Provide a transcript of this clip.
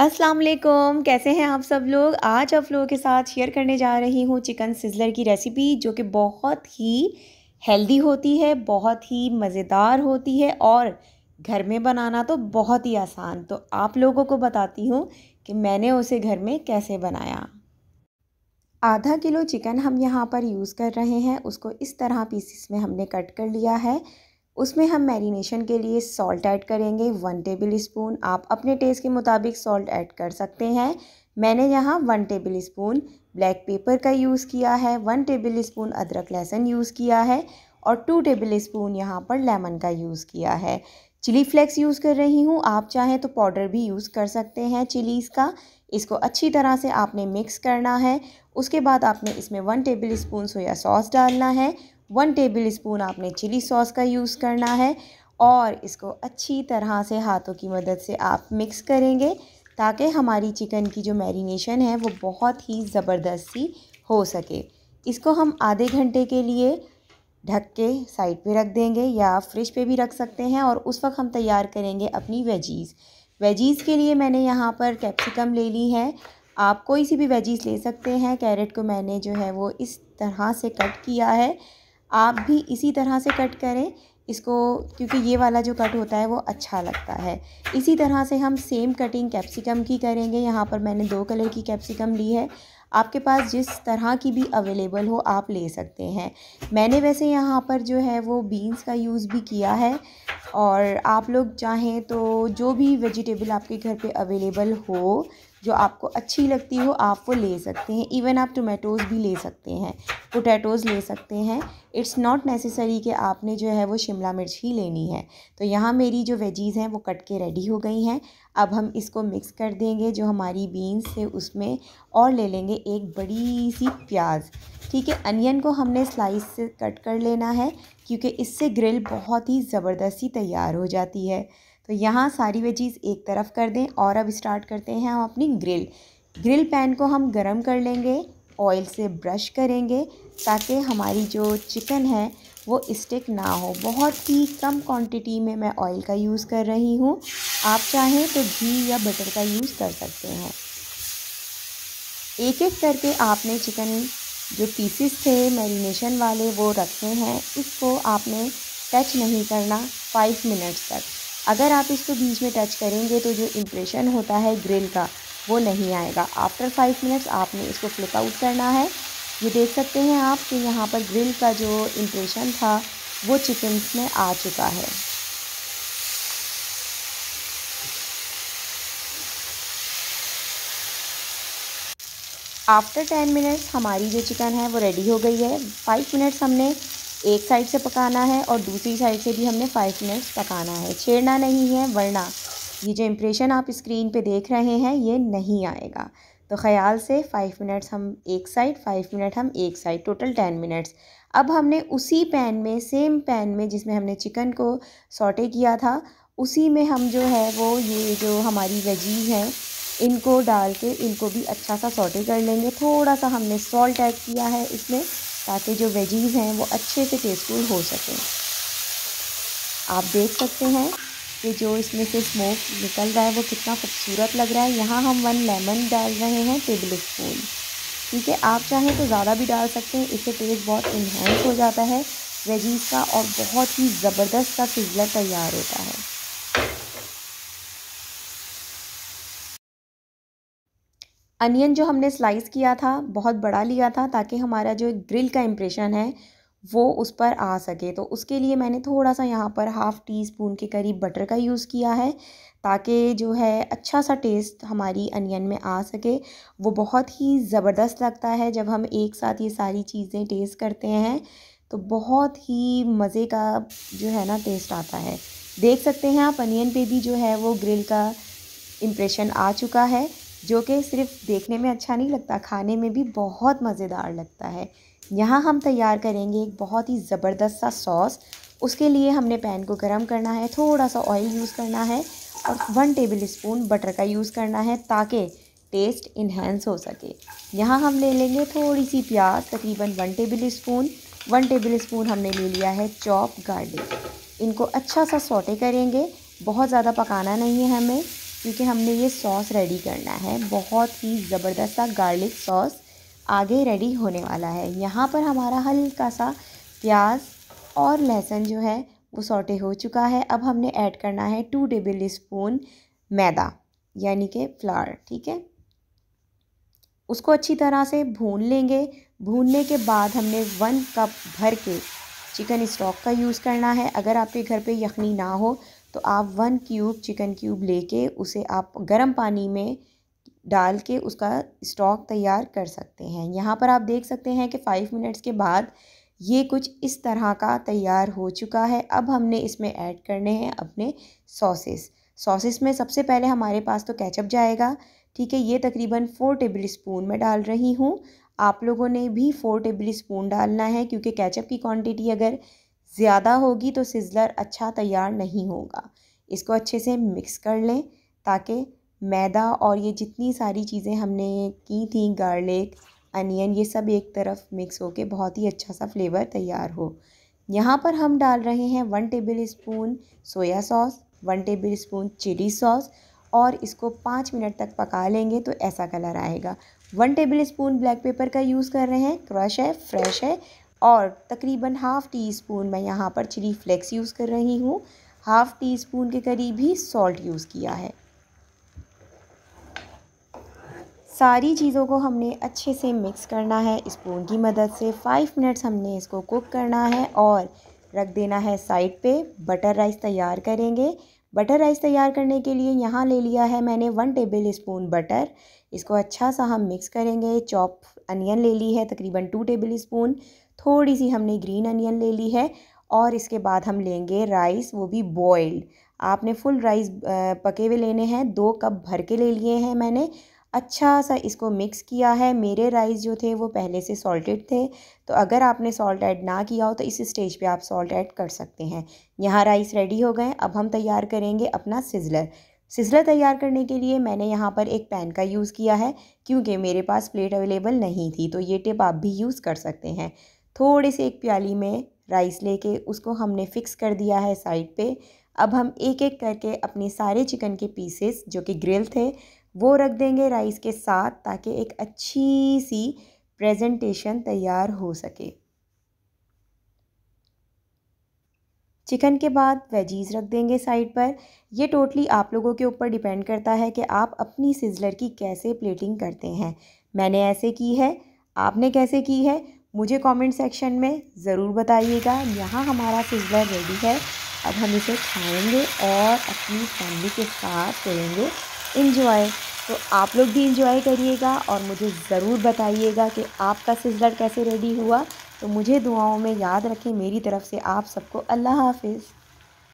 अस्सलाम वालेकुम कैसे हैं आप सब लोग आज आप लोगों के साथ शेयर करने जा रही हूँ चिकन सिजलर की रेसिपी जो कि बहुत ही हेल्दी होती है बहुत ही मज़ेदार होती है और घर में बनाना तो बहुत ही आसान तो आप लोगों को बताती हूँ कि मैंने उसे घर में कैसे बनाया आधा किलो चिकन हम यहाँ पर यूज़ कर रहे हैं उसको इस तरह पीसीस में हमने कट कर लिया है उसमें हम मैरिनेशन के लिए सॉल्ट ऐड करेंगे वन टेबल स्पून आप अपने टेस्ट के मुताबिक सॉल्ट ऐड कर सकते हैं मैंने यहाँ one tablespoon black pepper का यूज़ किया है वन टेबल स्पून अदरक लहसुन यूज़ किया है और टू टेबल स्पून यहाँ पर लेमन का यूज़ किया है चिली फ्लेक्स यूज़ कर रही हूँ आप चाहें तो पाउडर भी यूज़ कर सकते हैं चिलीज़ का इसको अच्छी तरह से आपने मिक्स करना है उसके बाद आपने इसमें one tablespoon soya sauce डालना है वन टेबल स्पून आपने चिली सॉस का यूज़ करना है और इसको अच्छी तरह से हाथों की मदद से आप मिक्स करेंगे ताकि हमारी चिकन की जो मैरिनेशन है वो बहुत ही ज़बरदस्ती हो सके इसको हम आधे घंटे के लिए ढक के साइड पे रख देंगे या फ्रिज पे भी रख सकते हैं और उस वक्त हम तैयार करेंगे अपनी वेजीज़ वेजीज़ के लिए मैंने यहाँ पर कैप्सिकम ले ली है आप कोई सी भी वेजीज़ ले सकते हैं कैरेट को मैंने जो है वो इस तरह से कट किया है आप भी इसी तरह से कट करें इसको क्योंकि ये वाला जो कट होता है वो अच्छा लगता है इसी तरह से हम सेम कटिंग कैप्सिकम की करेंगे यहाँ पर मैंने दो कलर की कैप्सिकम ली है आपके पास जिस तरह की भी अवेलेबल हो आप ले सकते हैं मैंने वैसे यहाँ पर जो है वो बीन्स का यूज़ भी किया है और आप लोग चाहें तो जो भी वेजिटेबल आपके घर पे अवेलेबल हो जो आपको अच्छी लगती हो आप वो ले सकते हैं इवन आप टोमेटोज़ भी ले सकते हैं पोटैटोज़ ले सकते हैं इट्स नॉट नेसेसरी कि आपने जो है वो शिमला मिर्च ही लेनी है तो यहाँ मेरी जो वेजीज़ हैं वो कट के रेडी हो गई हैं अब हम इसको मिक्स कर देंगे जो हमारी बीन्स से उसमें और ले लेंगे एक बड़ी सी प्याज ठीक है अनियन को हमने स्लाइस से कट कर लेना है क्योंकि इससे ग्रिल बहुत ही ज़बरदस्ती तैयार हो जाती है तो यहाँ सारी वेजीज़ एक तरफ कर दें और अब स्टार्ट करते हैं हम अपनी ग्रिल ग्रिल पैन को हम गरम कर लेंगे ऑयल से ब्रश करेंगे ताकि हमारी जो चिकन है वो स्टिक ना हो बहुत ही कम क्वांटिटी में मैं ऑयल का यूज़ कर रही हूँ आप चाहें तो घी या बटर का यूज़ कर सकते हैं एक एक करके आपने चिकन जो पीसेस थे मैरिनेशन वाले वो रखे हैं इसको आपने टच नहीं करना फाइव मिनट्स तक अगर आप इसको बीच में टच करेंगे तो जो इम्प्रेशन होता है ग्रिल का वो नहीं आएगा आफ्टर फाइव मिनट्स आपने इसको फ्लिप आउट करना है ये देख सकते हैं आप कि यहाँ पर ग्रिल का जो इम्प्रेशन था वो चिकन्स में आ चुका है आफ्टर टेन मिनट्स हमारी जो चिकन है वो रेडी हो गई है फाइव मिनट्स हमने एक साइड से पकाना है और दूसरी साइड से भी हमने फाइव मिनट्स पकाना है छेड़ना नहीं है वरना ये जो इम्प्रेशन आप स्क्रीन पे देख रहे हैं ये नहीं आएगा तो ख़याल से फ़ाइव मिनट्स हम एक साइड फ़ाइव मिनट हम एक साइड टोटल टेन मिनट्स अब हमने उसी पैन में सेम पैन में जिसमें हमने चिकन को सॉटे किया था उसी में हम जो है वो ये जो हमारी वेजीज हैं इनको डाल के इनको भी अच्छा सा सॉटे कर लेंगे थोड़ा सा हमने सॉल्ट ऐड किया है इसमें ताकि जो वेजीज़ हैं वो अच्छे से टेस्टफुल हो सकें आप देख सकते हैं कि जो इसमें से स्मोक निकल रहा है वो कितना खूबसूरत लग रहा है यहाँ हम वन लेमन डाल रहे हैं टेबल स्पून ठीक है आप चाहें तो ज़्यादा भी डाल सकते हैं इससे टेस्ट बहुत इन्हेंस हो जाता है वेजीज़ का और बहुत ही ज़बरदस्त सा फिजलर तैयार होता है अनियन जो हमने स्लाइस किया था बहुत बड़ा लिया था ताकि हमारा जो ग्रिल का इम्प्रेशन है वो उस पर आ सके तो उसके लिए मैंने थोड़ा सा यहाँ पर हाफ़ टी स्पून के करीब बटर का यूज़ किया है ताकि जो है अच्छा सा टेस्ट हमारी अनियन में आ सके वो बहुत ही ज़बरदस्त लगता है जब हम एक साथ ये सारी चीज़ें टेस्ट करते हैं तो बहुत ही मज़े का जो है ना टेस्ट आता है देख सकते हैं आप अनियन पे भी जो है वो ग्रिल का इम्प्रेशन आ चुका है जो कि सिर्फ देखने में अच्छा नहीं लगता खाने में भी बहुत मज़ेदार लगता है यहाँ हम तैयार करेंगे एक बहुत ही ज़बरदस्त सा सॉस उसके लिए हमने पैन को गर्म करना है थोड़ा सा ऑयल यूज़ करना है और वन टेबल स्पून बटर का यूज़ करना है ताकि टेस्ट इन्हेंस हो सके यहाँ हम ले लेंगे थोड़ी सी प्याज तकरीबन one tablespoon one tablespoon हमने ले लिया है चॉप गार्लिक इनको अच्छा सा सोटे करेंगे बहुत ज़्यादा पकाना नहीं है हमें क्योंकि हमने ये सॉस रेडी करना है बहुत ही ज़बरदस्त सा गार्लिक सॉस आगे रेडी होने वाला है यहाँ पर हमारा हल्का सा प्याज और लहसुन जो है वो सॉटे हो चुका है अब हमने ऐड करना है टू टेबल स्पून मैदा यानी कि फ्लावर ठीक है उसको अच्छी तरह से भून लेंगे भूनने के बाद हमने वन कप भर के चिकन स्टॉक का यूज़ करना है अगर आपके घर पे यखनी ना हो तो आप वन क्यूब चिकन क्यूब लेके उसे आप गर्म पानी में डाल के उसका स्टॉक तैयार कर सकते हैं यहाँ पर आप देख सकते हैं कि फ़ाइव मिनट्स के बाद ये कुछ इस तरह का तैयार हो चुका है अब हमने इसमें ऐड करने हैं अपने सॉसेस सॉसेस में सबसे पहले हमारे पास तो कैचअप जाएगा ठीक है ये तकरीबन फ़ोर टेबल स्पून में डाल रही हूँ आप लोगों ने भी फ़ोर टेबल स्पून डालना है क्योंकि कैचअप की क्वांटिटी अगर ज़्यादा होगी तो सिज़लर अच्छा तैयार नहीं होगा इसको अच्छे से मिक्स कर लें ताकि मैदा और ये जितनी सारी चीज़ें हमने की थी गार्लिक अनियन ये सब एक तरफ मिक्स होके बहुत ही अच्छा सा फ्लेवर तैयार हो यहाँ पर हम डाल रहे हैं one tablespoon soya sauce one tablespoon chilli sauce और इसको पाँच मिनट तक पका लेंगे तो ऐसा कलर आएगा one tablespoon black pepper का यूज़ कर रहे हैं क्रश है फ्रेश है और तकरीबन हाफ़ टी स्पून मैं यहाँ पर चिली फ्लेक्स यूज़ कर रही हूँ हाफ़ टी स्पून के करीब ही सॉल्ट यूज़ किया है सारी चीज़ों को हमने अच्छे से मिक्स करना है स्पून की मदद से फ़ाइव मिनट्स हमने इसको कुक करना है और रख देना है साइड पे बटर राइस तैयार करेंगे बटर राइस तैयार करने के लिए यहाँ ले लिया है मैंने वन टेबल स्पून बटर इसको अच्छा सा हम मिक्स करेंगे चॉप अनियन ले ली है तकरीबन टू टेबल स्पून थोड़ी सी हमने ग्रीन अनियन ले ली है और इसके बाद हम लेंगे राइस वो भी बॉयल्ड आपने फुल राइस पके हुए लेने हैं दो कप भर के ले लिए हैं मैंने अच्छा सा इसको मिक्स किया है मेरे राइस जो थे वो पहले से सॉल्टेड थे तो अगर आपने सॉल्ट ऐड ना किया हो तो इस स्टेज पे आप सॉल्ट ऐड कर सकते हैं यहाँ राइस रेडी हो गए अब हम तैयार करेंगे अपना सिजलर सिजलर तैयार करने के लिए मैंने यहाँ पर एक पैन का यूज़ किया है क्योंकि मेरे पास प्लेट अवेलेबल नहीं थी तो ये टिप आप भी यूज़ कर सकते हैं थोड़े से एक प्याली में राइस लेके उसको हमने फ़िक्स कर दिया है साइड पे अब हम एक एक करके अपने सारे चिकन के पीसेस जो कि ग्रिल थे वो रख देंगे राइस के साथ ताकि एक अच्छी सी प्रेजेंटेशन तैयार हो सके चिकन के बाद वेजीज़ रख देंगे साइड पर यह टोटली आप लोगों के ऊपर डिपेंड करता है कि आप अपनी सिजलर की कैसे प्लेटिंग करते हैं मैंने ऐसे की है आपने कैसे की है मुझे कमेंट सेक्शन में ज़रूर बताइएगा यहाँ हमारा फिजलर रेडी है अब हम इसे खाएंगे और अपनी फैमिली के साथ करेंगे इन्जॉय तो आप लोग भी इन्जॉय करिएगा और मुझे ज़रूर बताइएगा कि आपका सिजलर कैसे रेडी हुआ तो मुझे दुआओं में याद रखें मेरी तरफ़ से आप सबको अल्लाह हाफिज़